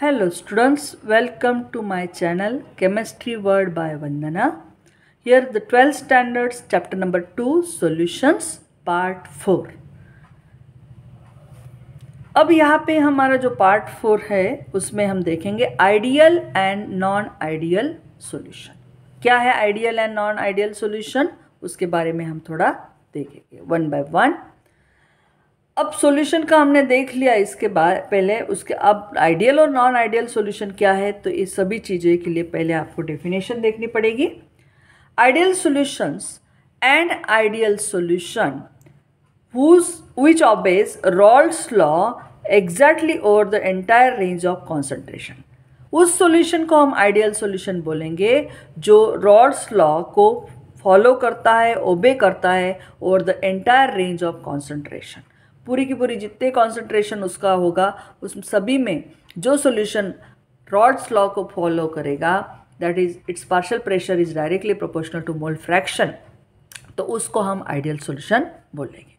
Hello students welcome to my channel chemistry world by Vandana here the twelfth standards chapter number two solutions part four अब यहाँ पे हमारा जो part four है उसमें हम देखेंगे ideal and non ideal solution क्या है ideal and non ideal solution उसके बारे में हम थोड़ा देखेंगे वन बाय वन अब सॉल्यूशन का हमने देख लिया इसके बाद पहले उसके अब आइडियल और नॉन आइडियल सॉल्यूशन क्या है तो ये सभी चीज़ें के लिए पहले आपको डेफिनेशन देखनी पड़ेगी ideal solutions and ideal solution which obeys Raoult's law exactly over the entire range of concentration उस सॉल्यूशन को हम आइडियल सॉल्यूशन बोलेंगे जो रॉल्स लॉ को फॉलो करता है ओबे करता है over the entire range of concentration पूरी की पूरी जितने कॉन्सेंट्रेशन उसका होगा उस सभी में जो सोल्यूशन रॉड्स लॉ को फॉलो करेगा that is its partial pressure is directly proportional to mole fraction तो उसको हम आइडियल सोल्यूशन बोलेंगे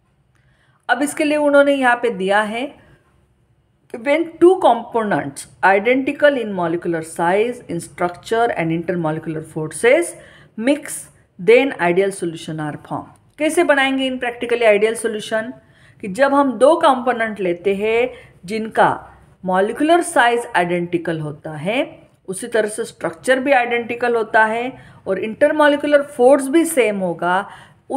अब इसके लिए उन्होंने यहाँ पे दिया है two two identical in molecular size in structure and inter intermolecular forces mix then ideal solution are form कैसे बनाएंगे इन प्रैक्टिकली आइडियल सोल्यूशन कि जब हम दो कंपोनेंट लेते हैं जिनका मॉलिकुलर साइज आइडेंटिकल होता है उसी तरह से स्ट्रक्चर भी आइडेंटिकल होता है और इंटरमॉलिकुलर फोर्स भी सेम होगा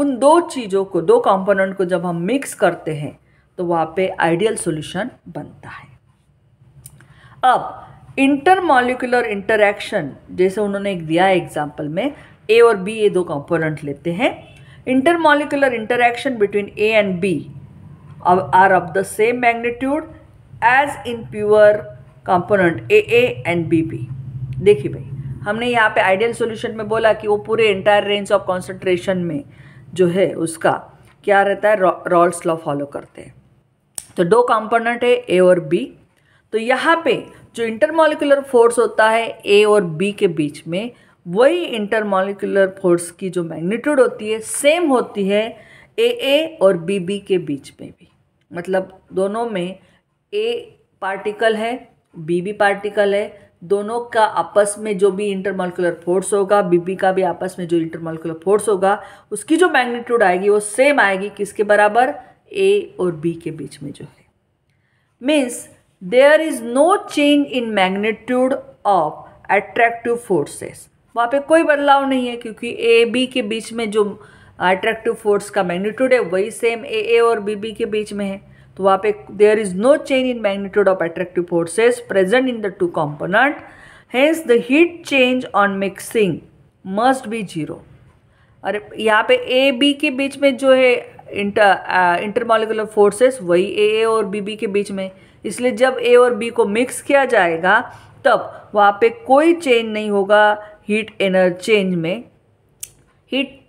उन दो चीज़ों को दो कंपोनेंट को जब हम मिक्स करते हैं तो वहाँ पे आइडियल सॉल्यूशन बनता है अब इंटरमोलिकुलर इंटरेक्शन जैसे उन्होंने एक दिया है एग्जाम्पल में ए और बी ये दो कंपोनेंट लेते हैं intermolecular interaction between A and B are of the same magnitude as in pure component AA and BP. देखिए भाई हमने यहाँ पे आइडियल सोल्यूशन में बोला कि वो पूरे इंटायर रेंज ऑफ कॉन्सेंट्रेशन में जो है उसका क्या रहता है रॉल्स लॉ फॉलो करते हैं तो दो कंपोनेंट है ए और बी तो यहाँ पे जो इंटरमोलिकुलर फोर्स होता है ए और बी के बीच में वही इंटरमोलिकुलर फोर्स की जो मैग्नीट्यूड होती है सेम होती है ए ए और बी बी के बीच में भी मतलब दोनों में ए पार्टिकल है बी बी पार्टिकल है दोनों का आपस में जो भी इंटरमोलिकुलर फोर्स होगा बीबी का भी आपस में जो इंटरमोलिकुलर फोर्स होगा उसकी जो मैग्नीट्यूड आएगी वो सेम आएगी किसके बराबर ए और बी के बीच में जो है means there is no change in magnitude of attractive forces वहाँ पे कोई बदलाव नहीं है क्योंकि ए बी के बीच में जो अट्रैक्टिव फोर्स का मैग्नीट्यूड है वही सेम ए ए और बी बी के बीच में है तो वहाँ पे there is no change in magnitude of attractive forces present in the two component hence the heat change on mixing must be zero अरे यहाँ पे ए बी के बीच में जो है इंटर इंटरमोलिकुलर फोर्सेस वही ए ए और बी बी के बीच में इसलिए जब ए और बी को मिक्स किया जाएगा तब वहाँ पे कोई चेंज नहीं होगा हीट एनर्जी चेंज में heat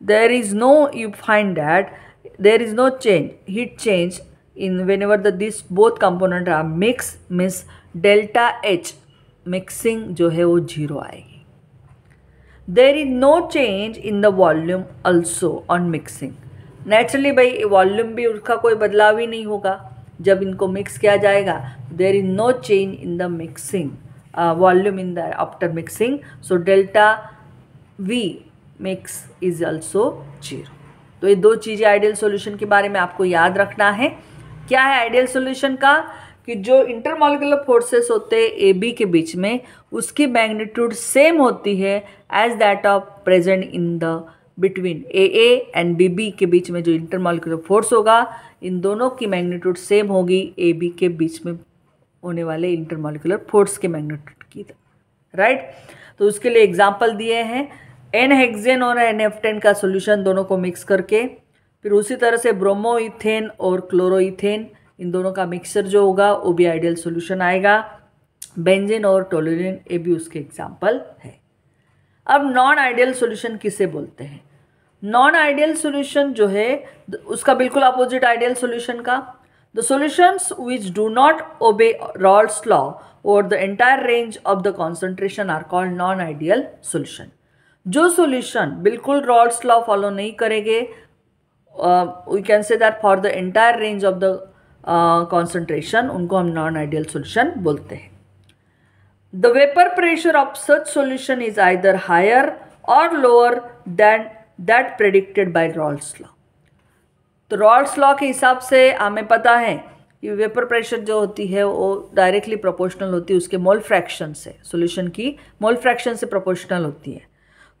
there is no you find that there is no change heat change in whenever the this both component are mix means delta h mixing जो है वो जीरो आएगी there is no change in the volume also on mixing naturally भाई volume भी उसका कोई बदलाव ही नहीं होगा जब इनको मिक्स किया जाएगा there is no change in the mixing volume in the after mixing so delta V mix is also zero तो ये दो चीज़ें आइडियल सॉल्यूशन के बारे में आपको याद रखना है क्या है आइडियल सॉल्यूशन का कि जो इंटरमोलिकुलर फोर्सेस होते हैं ए बी के बीच में उसकी मैग्नीट्यूड सेम होती है as that of present in the between A A and B B के बीच में जो इंटरमोलिकुलर फोर्स होगा इन दोनों की मैग्नीट्यूड सेम होगी ए बी के बीच में होने वाले इंटरमोलिकुलर फोर्स के मैग्नीट्यूड की राइट right? तो उसके लिए एग्जाम्पल दिए हैं एन हेक्जेन और एन एफ्टेन का सोल्यूशन दोनों को मिक्स करके फिर उसी तरह से ब्रोमोइथेन और क्लोरोइथेन इन दोनों का मिक्सर जो होगा वो भी आइडियल सोल्यूशन आएगा बेंजिन और टोलोरिन ये भी उसके एग्जाम्पल है अब नॉन आइडियल सोल्यूशन किसे बोलते हैं नॉन आइडियल सोल्यूशन जो है उसका बिल्कुल अपोजिट आइडियल सोल्यूशन का the solutions which do not obey Raoult's law और the entire range of the concentration are called non ideal solution जो सॉल्यूशन बिल्कुल रॉल्स लॉ फॉलो नहीं करेंगे we can say that for the entire range of the concentration उनको हम non ideal solution बोलते हैं the vapour pressure of such solution is either higher और lower than that predicted by Rawls law तो Raoult's law के हिसाब से हमें पता है कि वेपर प्रेशर जो होती है वो डायरेक्टली प्रोपोर्शनल होती है उसके मोल फ्रैक्शन से सॉल्यूशन की मोल फ्रैक्शन से प्रोपोर्शनल होती है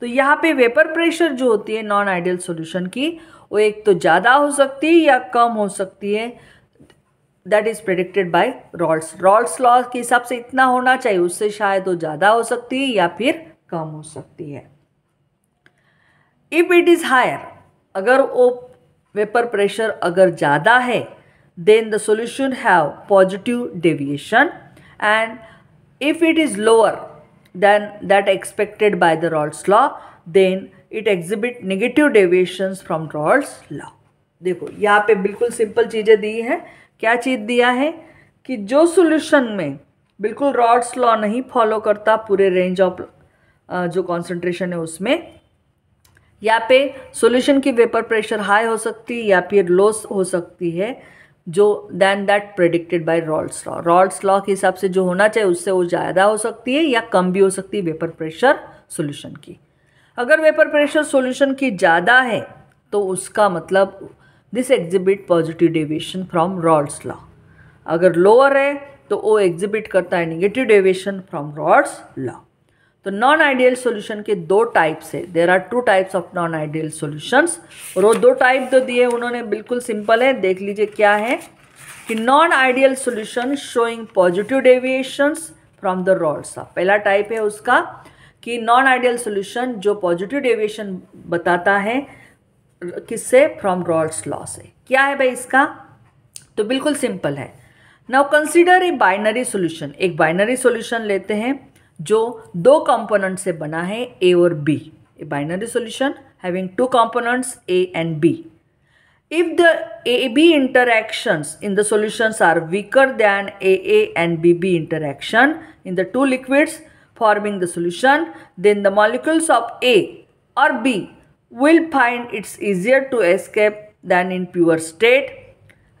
तो यहाँ पे वेपर प्रेशर जो होती है नॉन आइडियल सॉल्यूशन की वो एक तो ज़्यादा हो सकती है या कम हो सकती है that is predicted by Raoult's Raoult's law के हिसाब से इतना होना चाहिए उससे शायद वो ज़्यादा हो सकती है या फिर कम हो सकती है इफ़ इट इज़ हायर अगर वो वेपर प्रेशर अगर ज़्यादा है then the solution have positive deviation and if it is lower than that expected by the Rawls law, then it exhibit negative deviations from Rawls law. देखो यहाँ पे बिल्कुल simple चीज़ें दी हैं क्या चीज़ दिया है कि जो सॉल्यूशन में बिल्कुल रॉड्स लॉ नहीं फॉलो करता पूरे रेंज ऑफ जो कंसंट्रेशन है उसमें या पे सॉल्यूशन की वेपर प्रेशर हाई हो सकती है या फिर लो हो सकती है जो than that predicted by Raoult's law Raoult's law के हिसाब से जो होना चाहिए उससे वो ज़्यादा हो सकती है या कम भी हो सकती है वेपर प्रेशर सोल्यूशन की अगर वेपर प्रेशर सोल्यूशन की ज़्यादा है तो उसका मतलब this exhibit positive deviation from Raoult's law अगर लोअर है तो वो एग्जिबिट करता है negative deviation from Raoult's law तो नॉन आइडियल सॉल्यूशन के दो टाइप्स है there are two types of non ideal solutions और वो दो टाइप जो दिए उन्होंने बिल्कुल सिंपल है देख लीजिए क्या है कि non ideal solution showing positive deviations from the Raoult's सा पहला टाइप है उसका कि नॉन आइडियल सॉल्यूशन जो पॉजिटिव डेविएशन बताता है किससे फ्रॉम रॉल्स लॉ से क्या है भाई इसका तो बिल्कुल सिंपल है now consider a binary solution एक बाइनरी सोल्यूशन लेते हैं जो दो कंपोनेंट से बना है ए और B a binary solution having two components A and B. If the AB interactions in the solutions are weaker than AA and BB interaction in the two liquids forming the solution, then the molecules of A or B will find it easier to escape than in pure state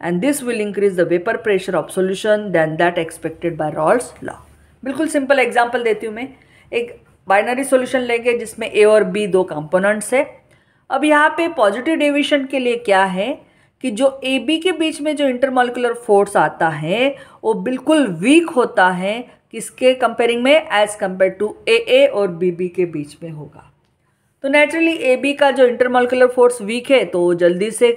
and this will increase the vapor pressure of solution than that expected by Rawls law. बिल्कुल सिंपल example देती हूँ मैं एक binary solution लेंगे जिसमें ए और B दो कंपोनेंट्स है अब यहाँ पे पॉजिटिव डिविशन के लिए क्या है कि जो ए बी के बीच में जो इंटरमोलिकुलर फोर्स आता है वो बिल्कुल वीक होता है किसके कंपेयरिंग में as compare to A A और बी बी के बीच में होगा तो नेचुरली ए बी का जो इंटरमोलिकुलर फोर्स वीक है तो वो जल्दी से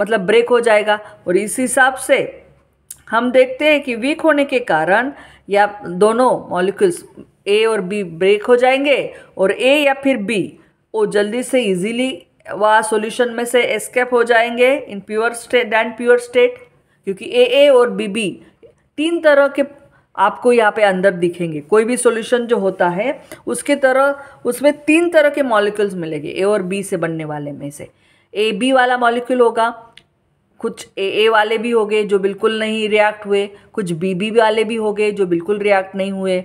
मतलब ब्रेक हो जाएगा और इस हिसाब से हम देखते हैं कि वीक होने के कारण या दोनों मॉलिक्यूल्स ए और बी ब्रेक हो जाएंगे और ए या फिर बी वो जल्दी से इजीली व सॉल्यूशन में से एस्केप हो जाएंगे in pure state and pure state क्योंकि ए ए और बी बी तीन तरह के आपको यहाँ पे अंदर दिखेंगे कोई भी सॉल्यूशन जो होता है उसके तरह उसमें तीन तरह के मॉलिक्यूल्स मिलेंगे ए और बी से बनने वाले में से ए बी वाला मॉलिक्यूल होगा कुछ ए ए वाले भी हो गए जो बिल्कुल नहीं रिएक्ट हुए कुछ बी बी वाले भी हो गए जो बिल्कुल रिएक्ट नहीं हुए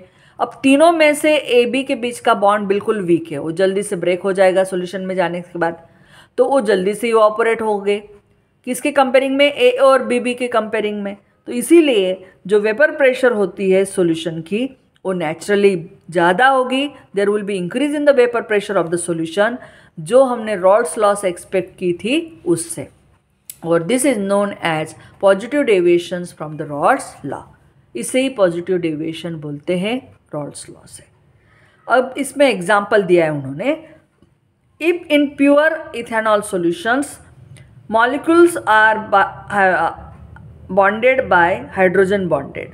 अब तीनों में से ए बी के बीच का बॉन्ड बिल्कुल वीक है वो जल्दी से ब्रेक हो जाएगा सोल्यूशन में जाने के बाद तो वो जल्दी से यू ऑपरेट हो गए किसके कंपेयरिंग में ए और बी बी के कंपेयरिंग में तो इसीलिए जो वेपर प्रेशर होती है सोल्यूशन की वो नेचुरली ज़्यादा होगी there will be increase in the vapour pressure of the solution जो हमने रॉड्स लॉस एक्सपेक्ट की थी उससे और this is known as positive deviation from the Raoult's law इसे ही पॉजिटिव डेविएशन बोलते हैं रॉड्स लॉ से अब इसमें एग्जाम्पल दिया है उन्होंने if in pure ethanol solutions molecules are bonded by hydrogen bonded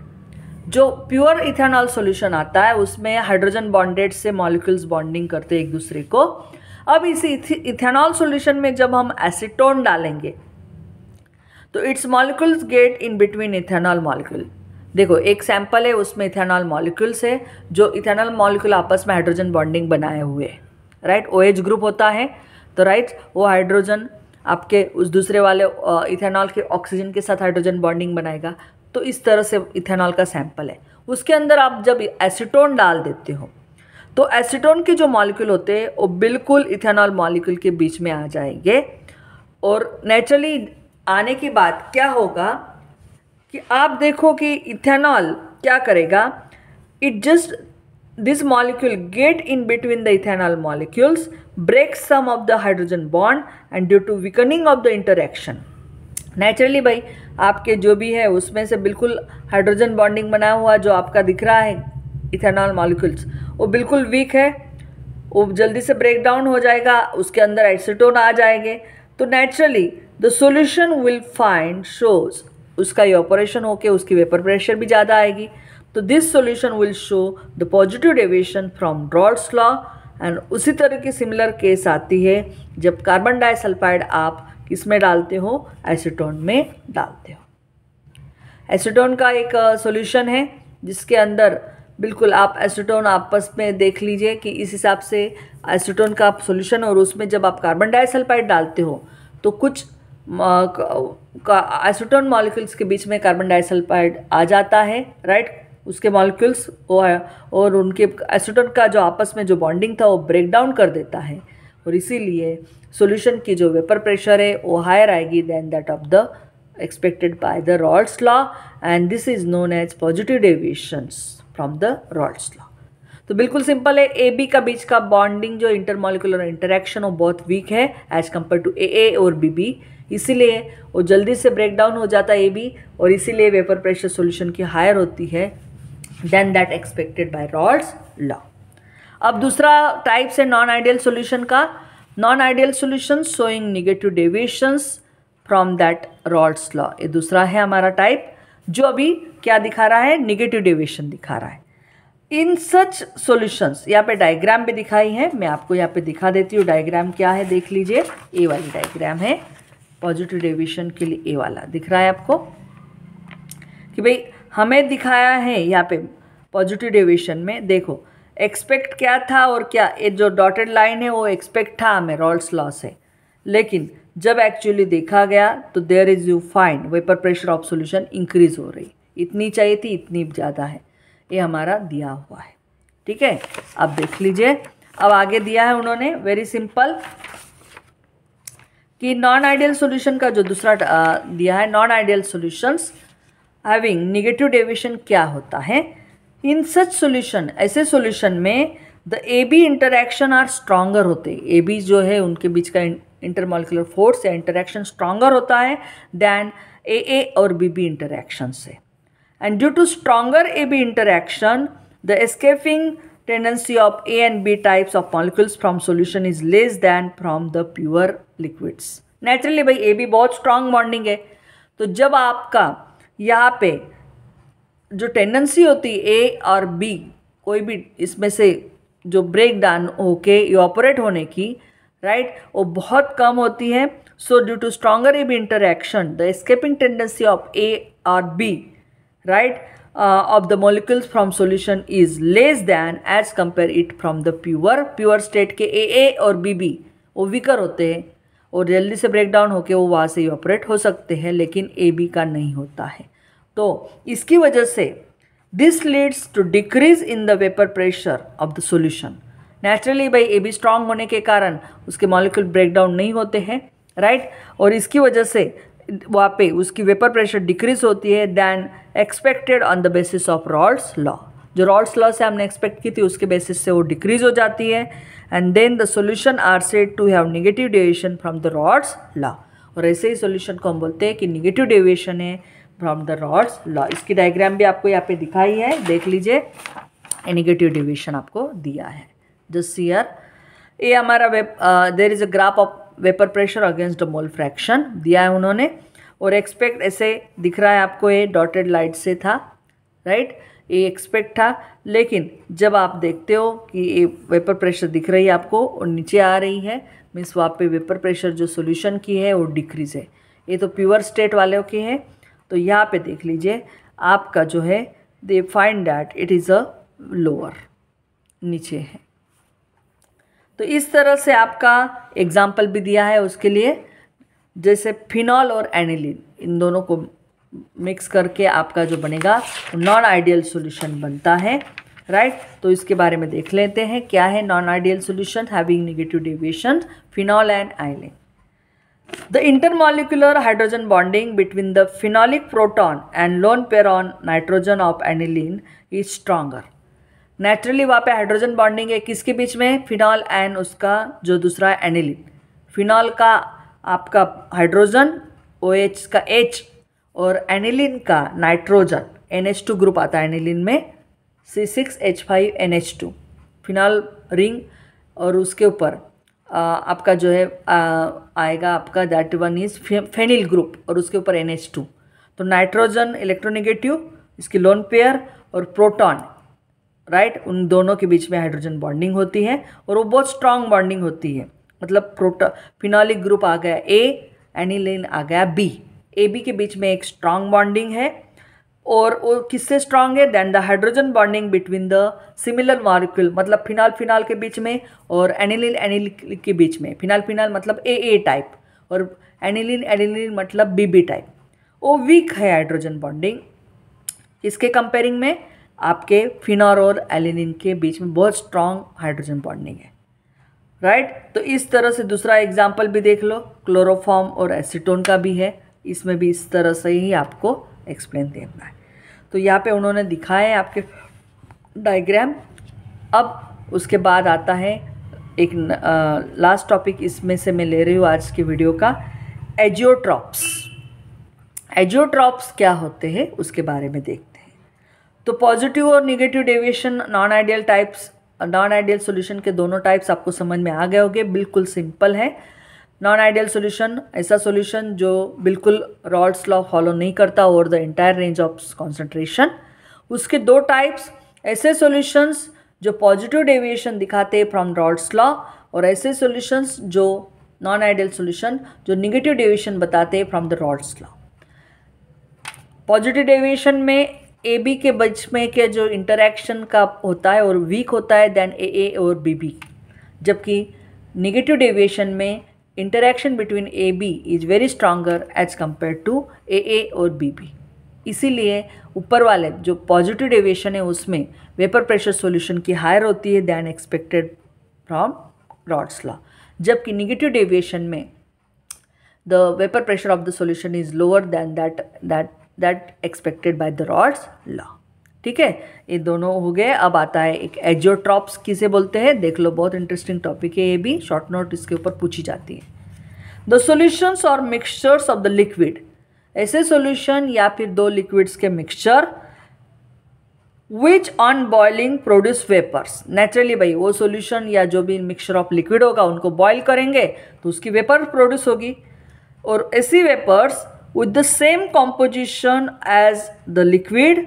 जो प्योर इथेनॉल सोल्यूशन आता है उसमें हाइड्रोजन बॉन्डेड से मॉलिक्यूल्स बॉन्डिंग करते एक दूसरे को अब इस इथेनॉल सोल्यूशन में जब हम एसिटोन डालेंगे तो its molecules get in between ethanol molecule देखो एक सैंपल है उसमें इथेनॉल मॉलिक्यूल्स है जो इथेनॉल मॉलिक्यूल आपस में हाइड्रोजन बॉन्डिंग बनाए हुए राइट ओ एच ग्रुप होता है तो राइट वो हाइड्रोजन आपके उस दूसरे वाले इथेनॉल के ऑक्सीजन के साथ हाइड्रोजन बॉन्डिंग बनाएगा तो इस तरह से इथेनॉल का सैंपल है उसके अंदर आप जब एसीटोन डाल देते हो तो एसीटोन के जो मॉलिक्यूल होते हैं वो बिल्कुल इथेनॉल मॉलिक्यूल के बीच में आ जाएंगे और नेचुरली आने के बाद क्या होगा कि आप देखो कि इथेनॉल क्या करेगा it just this molecule get in between the ethanol molecules break some of the hydrogen bond and due to weakening of the interaction naturally भाई आपके जो भी है उसमें से बिल्कुल हाइड्रोजन बॉन्डिंग बना हुआ जो आपका दिख रहा है इथेनॉल मॉलिक्यूल्स वो बिल्कुल वीक है वो जल्दी से ब्रेक डाउन हो जाएगा उसके अंदर एसिटोन आ जाएंगे तो naturally the solution will find shows उसका ये ऑपरेशन होके उसकी वेपर प्रेशर भी ज़्यादा आएगी तो this solution will show the positive deviation from the Raoult's law and उसी तरह की सिमिलर केस आती है जब कार्बन डाइसल्फाइड आप किसमें डालते हो एसिटोन में डालते हो एसिटोन का एक सोल्यूशन है जिसके अंदर बिल्कुल आप एसिटोन आपस में देख लीजिए कि इस हिसाब से एसीटोन का सोल्यूशन और उसमें जब आप कार्बन डाइसल्फाइड डालते हो तो कुछ का मॉलिक्यूल्स के बीच में कार्बन डाइसल्फाइड आ जाता है राइट उसके मॉलिक्यूल्स और उनके एसीटोन का जो आपस में जो बॉन्डिंग था वो ब्रेक डाउन कर देता है और इसीलिए सॉल्यूशन की जो वेपर प्रेशर है वो हायर आएगी then that of the expected by the Rolls law and this is known as positive deviations from the Rolls law तो बिल्कुल सिंपल है ए बी का बीच का बॉन्डिंग जो इंटरमोलिकुलर इंटरेक्शन वो बहुत वीक है as compare to A A और बी बी इसीलिए वो जल्दी से ब्रेक डाउन हो जाता है ए बी और इसीलिए वेपर प्रेशर सोल्यूशन की हायर होती है then that expected by Raoult's law अब दूसरा टाइप्स है नॉन आइडियल सोल्यूशन का non ideal solution showing negative deviations from that Raoult's law ये दूसरा है हमारा टाइप जो अभी क्या दिखा रहा है निगेटिव डेविएशन दिखा रहा है इन सच सॉल्यूशंस यहाँ पे डायग्राम भी दिखाई है मैं आपको यहाँ पे दिखा देती हूँ डायग्राम क्या है देख लीजिए ए वाली डायग्राम है पॉजिटिव डेविएशन के लिए ए वाला दिख रहा है आपको कि भाई हमें दिखाया है यहाँ पे पॉजिटिव डेविएशन में देखो एक्सपेक्ट क्या था और क्या ये जो डॉटेड लाइन है वो एक्सपेक्ट था हमें रॉल्स लॉस है लेकिन जब एक्चुअली देखा गया तो there is you find vapour pressure of solution increase हो रही इतनी चाहिए थी इतनी ज़्यादा है ये हमारा दिया हुआ है ठीक है अब देख लीजिए अब आगे दिया है उन्होंने वेरी सिंपल कि नॉन आइडियल सॉल्यूशन का जो दूसरा दिया है non ideal solutions having negative deviation क्या होता है इन सच सॉल्यूशन ऐसे सॉल्यूशन में the A B interaction are stronger होते ए बी जो है उनके बीच का इंटरमोलिकुलर फोर्स या इंटरैक्शन स्ट्रॉन्गर होता है दैन ए ए और बी बी इंटरैक्शन से and due to stronger A B interaction the escaping tendency of A and B types of molecules from solution is less than from the pure liquids naturally भाई A B बहुत strong bonding है तो जब आपका यहाँ पे जो tendency होती है ए और बी कोई भी इसमें से जो ब्रेक डाउन होके ऑपरेट होने की राइट right, वो बहुत कम होती है so due to stronger A B interaction the escaping tendency of A और B right of the molecules from solution is less than as compare it from the pure pure state के A A और B B वो weaker होते हैं और जल्दी से break down होकर वो वहाँ से ऑपरेट हो सकते हैं लेकिन ए बी का नहीं होता है तो इसकी वजह से this leads to decrease in the vapour pressure of the solution naturally भाई ए बी स्ट्रांग होने के कारण उसके मॉलिक्यूल ब्रेकडाउन नहीं होते हैं राइट और इसकी वजह से वहाँ पे उसकी वेपर प्रेशर डिक्रीज होती है than expected on the basis of Raoult's law जो रॉल्स लॉ से हमने एक्सपेक्ट की थी उसके बेसिस से वो डिक्रीज हो जाती है and then the solution are said to have negative deviation from the rods law और ऐसे ही सोल्यूशन को हम बोलते हैं कि निगेटिव डेविएशन है फ्रॉम द रॉड्स लॉ इसकी डायग्राम भी आपको यहाँ पे दिखाई है देख लीजिए निगेटिव डेविएशन आपको दिया है जस्ट सीयर ये हमारा वेप there is a graph of vapour pressure against a mole fraction दिया है उन्होंने और एक्सपेक्ट ऐसे दिख रहा है आपको ये डॉटेड लाइट से था राइट right? ये एक्सपेक्ट था लेकिन जब आप देखते हो कि ये वेपर प्रेशर दिख रही है आपको और नीचे आ रही है मीन्स वहाँ पे वेपर प्रेशर जो सोल्यूशन की है वो डिक्रीज़ है ये तो प्योर स्टेट वालों की है तो यहाँ पे देख लीजिए आपका जो है they find that it is a lower नीचे है तो इस तरह से आपका एग्जाम्पल भी दिया है उसके लिए जैसे फिनॉल और एनिलिन इन दोनों को मिक्स करके आपका जो बनेगा नॉन आइडियल सॉल्यूशन बनता है राइट right? तो इसके बारे में देख लेते हैं क्या है non ideal solution having negative deviation phenol and aniline the intermolecular hydrogen bonding between the phenolic proton and lone pair on nitrogen of aniline इज stronger. नेचुरली वहाँ पे हाइड्रोजन बॉन्डिंग है किसके बीच में फिनॉल एंड उसका जो दूसरा एनिलिन फिनॉल का आपका हाइड्रोजन ओ OH एच का एच और एनिलिन का nitrogen N H two group आता है एनिलिन में C six H five N H two phenol ring और उसके ऊपर आपका जो है आ, आएगा आपका that one is phenyl group और उसके ऊपर एन एच टू तो नाइट्रोजन इलेक्ट्रोनिगेटिव इसकी लोन पेयर और प्रोटॉन राइट उन दोनों के बीच में हाइड्रोजन बॉन्डिंग होती है और वो बहुत स्ट्रांग बॉन्डिंग होती है मतलब प्रोटो फिनॉलिक ग्रुप आ गया ए एनिलिन आ गया बी ए बी के बीच में एक स्ट्रांग बॉन्डिंग है और वो किससे स्ट्रांग है then the hydrogen bonding between the similar molecule मतलब फिनाल फिनाल के बीच में और एनिलिन एनिल के बीच में फिनाल फिनाल मतलब ए ए टाइप और एनिलिन एनिलिन मतलब बी बी टाइप वो वीक है हाइड्रोजन बॉन्डिंग इसके कंपेयरिंग में आपके फिनॉल और एलिनिन के बीच में बहुत स्ट्रांग हाइड्रोजन बॉन्डिंग है राइट right? तो इस तरह से दूसरा एग्जाम्पल भी देख लो क्लोरोफॉर्म और एसीटोन का भी है इसमें भी इस तरह से ही आपको एक्सप्लेन देना है तो यहाँ पे उन्होंने दिखाए है आपके डायग्राम अब उसके बाद आता है एक लास्ट टॉपिक इसमें से मैं ले रही हूँ आज की वीडियो का एजियोट्रॉप्स एजियोट्रॉप्स क्या होते हैं उसके बारे में देखते हैं तो पॉजिटिव और negative deviation non ideal types non ideal solution के दोनों टाइप्स आपको समझ में आ गए होंगे बिल्कुल सिंपल है नॉन आइडियल सॉल्यूशन ऐसा सॉल्यूशन जो बिल्कुल रॉड्स लॉ फॉलो नहीं करता over the entire range of concentration उसके दो टाइप्स ऐसे सॉल्यूशंस जो पॉजिटिव डेविएशन दिखाते हैं फ्रॉम रॉड्स लॉ और ऐसे सॉल्यूशंस जो नॉन आइडियल सॉल्यूशन जो निगेटिव डेविएशन बताते हैं from the Raoult's law positive deviation में ए बी के बीच में के जो इंटरेक्शन का होता है और वीक होता है देन ए ए और बी बी जबकि निगेटिव डेविएशन में interaction between A B is very stronger as compare to A A और बी बी इसीलिए ऊपर वाले जो पॉजिटिव डेविएशन है उसमें वेपर प्रेशर सॉल्यूशन की हायर होती है than expected from Raoult's law जबकि निगेटिव डेविएशन में the vapour pressure of the solution is lower than that that that expected by the Raoult's law ठीक है ये दोनों हो गए अब आता है एक एजोट्रॉप्स किसे बोलते हैं देख लो बहुत इंटरेस्टिंग टॉपिक है ये भी शॉर्ट नोट इसके ऊपर पूछी जाती है द सोल्यूशंस और मिक्सचर्स ऑफ द लिक्विड ऐसे सोल्यूशन या फिर दो लिक्विड्स के mixture which on boiling produce vapours naturally भाई वो सोल्यूशन या जो भी मिक्सचर ऑफ लिक्विड होगा उनको बॉयल करेंगे तो उसकी वेपर प्रोड्यूस होगी और ऐसी vapours with the same composition as the liquid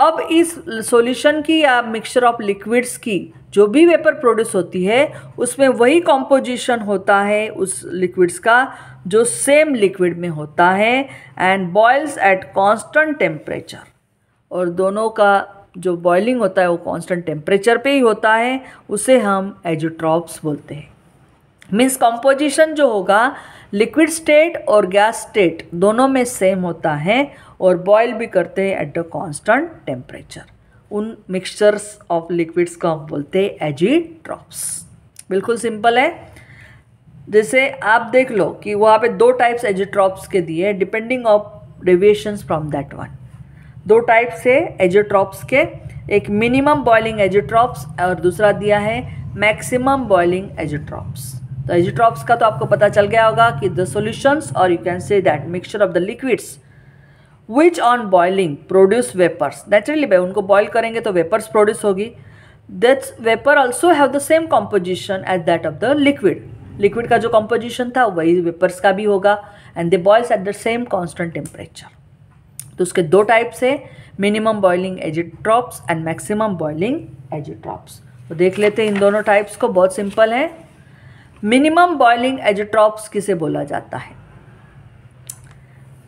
अब इस सॉल्यूशन की या मिक्सचर ऑफ लिक्विड्स की जो भी वेपर प्रोड्यूस होती है उसमें वही कॉम्पोजिशन होता है उस लिक्विड्स का जो सेम लिक्विड में होता है and boils at constant temperature और दोनों का जो बॉइलिंग होता है वो कांस्टेंट टेम्परेचर पे ही होता है उसे हम एजोट्रॉप्स बोलते हैं मीन्स कॉम्पोजिशन जो होगा लिक्विड स्टेट और गैस स्टेट दोनों में सेम होता है और बॉयल भी करते हैं एट द कॉन्स्टेंट टेम्परेचर उन मिक्सचर्स ऑफ लिक्विड्स को हम बोलते हैं एजी ड्रॉप्स बिल्कुल सिंपल है जैसे आप देख लो कि वहाँ पे दो टाइप्स एजिट्रॉप्स के दिए depending of deviations from that one दो टाइप्स है एजिट्रॉप्स के एक मिनिमम बॉइलिंग एजिट्रॉप्स और दूसरा दिया है मैक्सिमम बॉइलिंग एजिट्रॉप्स तो एजिट्रॉप्स का तो आपको पता चल गया होगा कि द सोल्यूशंस और you can say that mixture of the liquids which on boiling produce vapours naturally भाई उनको बॉयल करेंगे तो वेपर्स प्रोड्यूस होगी that's vapour also have the same composition as that of the liquid liquid का जो composition था वही vapours का भी होगा and they boils at the same constant temperature तो उसके दो टाइप्स है minimum boiling azeotropes and maximum boiling एजिट्रॉप्स तो देख लेते हैं इन दोनों टाइप्स को बहुत सिंपल है मिनिमम बॉइलिंग एजिट्रॉप्स किसे बोला जाता है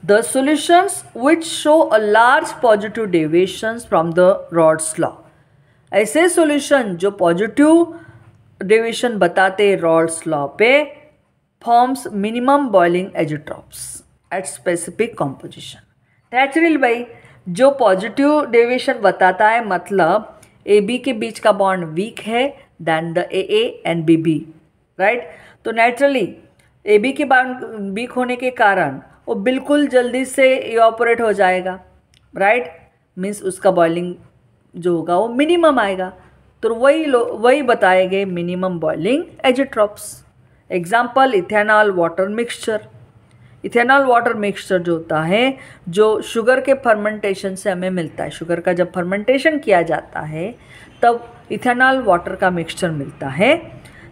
the solutions which show a large positive deviations from the Rod's law. ऐसे solution जो positive deviation बताते Rod's law पे forms minimum boiling azeotropes at specific composition. Natural भाई जो पॉजिटिव डेविएशन बताता है मतलब ए बी के बीच का बॉन्ड वीक है than the A A and B B right तो नेचुरली ए बी के बॉन्ड वीक होने के कारण वो बिल्कुल जल्दी से ऑपरेट हो जाएगा राइट मीन्स उसका बॉइलिंग जो होगा वो मिनिमम आएगा तो वही लो वही बताए गए minimum boiling azeotropes example ethanol water mixture ethanol water mixture जो होता है जो शुगर के फर्मेंटेशन से हमें मिलता है शुगर का जब फर्मेंटेशन किया जाता है तब इथेनॉल वाटर का मिक्सचर मिलता है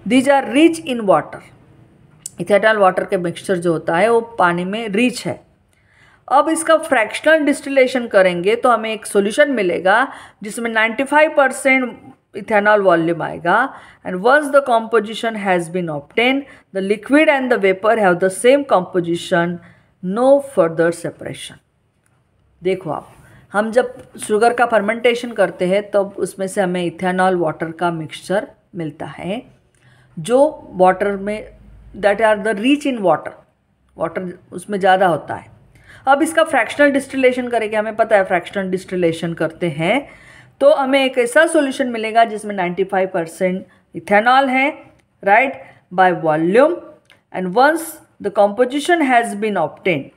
these are rich in water ethanol water के मिक्सचर जो होता है वो पानी में रिच है अब इसका फ्रैक्शनल डिस्टिलेशन करेंगे तो हमें एक सॉल्यूशन मिलेगा जिसमें 95 परसेंट इथेनॉल वॉल्यूम आएगा and once the composition has been obtained the liquid and the vapour have the same composition no further separation देखो आप हम जब शुगर का फर्मेंटेशन करते हैं तब तो उसमें से हमें इथेनॉल वाटर का मिक्सचर मिलता है जो वाटर में that are the rich in water water उसमें ज़्यादा होता है अब इसका फ्रैक्शनल डिस्टिलेशन करेंगे हमें पता है फ्रैक्शनल डिस्टिलेशन करते हैं तो हमें एक ऐसा सॉल्यूशन मिलेगा जिसमें 95 परसेंट इथेनॉल है right by volume and once the composition has been obtained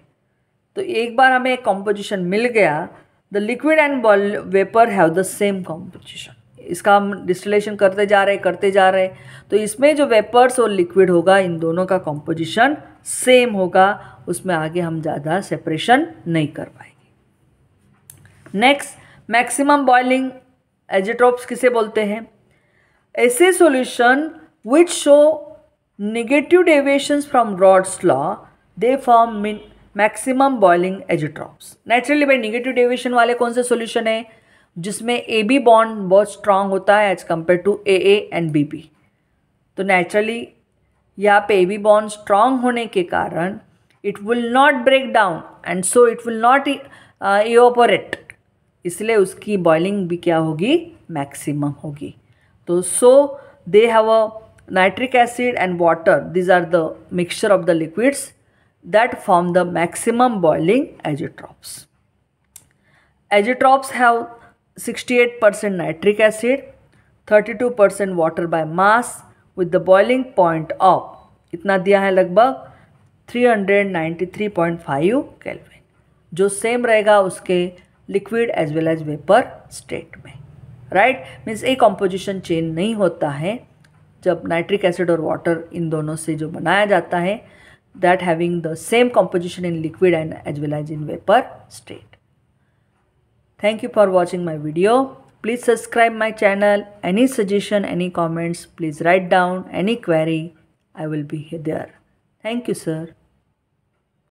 तो एक बार हमें एक कॉम्पोजिशन मिल गया the liquid and vapour have the same composition इसका हम डिस्टिलेशन करते जा रहे करते जा रहे तो इसमें जो वेपर्स और लिक्विड होगा इन दोनों का कॉम्पोजिशन सेम होगा उसमें आगे हम ज़्यादा सेपरेशन नहीं कर पाएंगे नेक्स्ट मैक्सिमम बॉइलिंग एजिट्रोप्स किसे बोलते हैं ऐसे solution which show negative deviation from Raoult's law they form maximum maximum boiling naturally भाई निगेटिव डेविएशन वाले कौन से सोल्यूशन है जिसमें ए बी बॉन्ड बहुत स्ट्रांग होता है as compare to A A and B B तो नेचुरली यहाँ पे ए बी बॉन्ड स्ट्रांग होने के कारण it will not break down and so it will not evaporate इसलिए उसकी बॉइलिंग भी क्या होगी मैक्सिमम होगी तो so they have a nitric acid and water these are the mixture of the liquids that form the maximum boiling azeotropes azeotropes have 68 percent nitric acid 32 percent water by mass with the boiling point of इतना दिया है लगभग 393.5 kelvin जो same रहेगा उसके liquid as well as vapour state में right means a composition change नहीं होता है जब नाइट्रिक एसिड और वाटर इन दोनों से जो बनाया जाता है that having the same composition in liquid and as well as in vapour state Thank you for watching my video. Please subscribe my channel. Any suggestion, any comments, please write down any query. I will be there. Thank you, sir.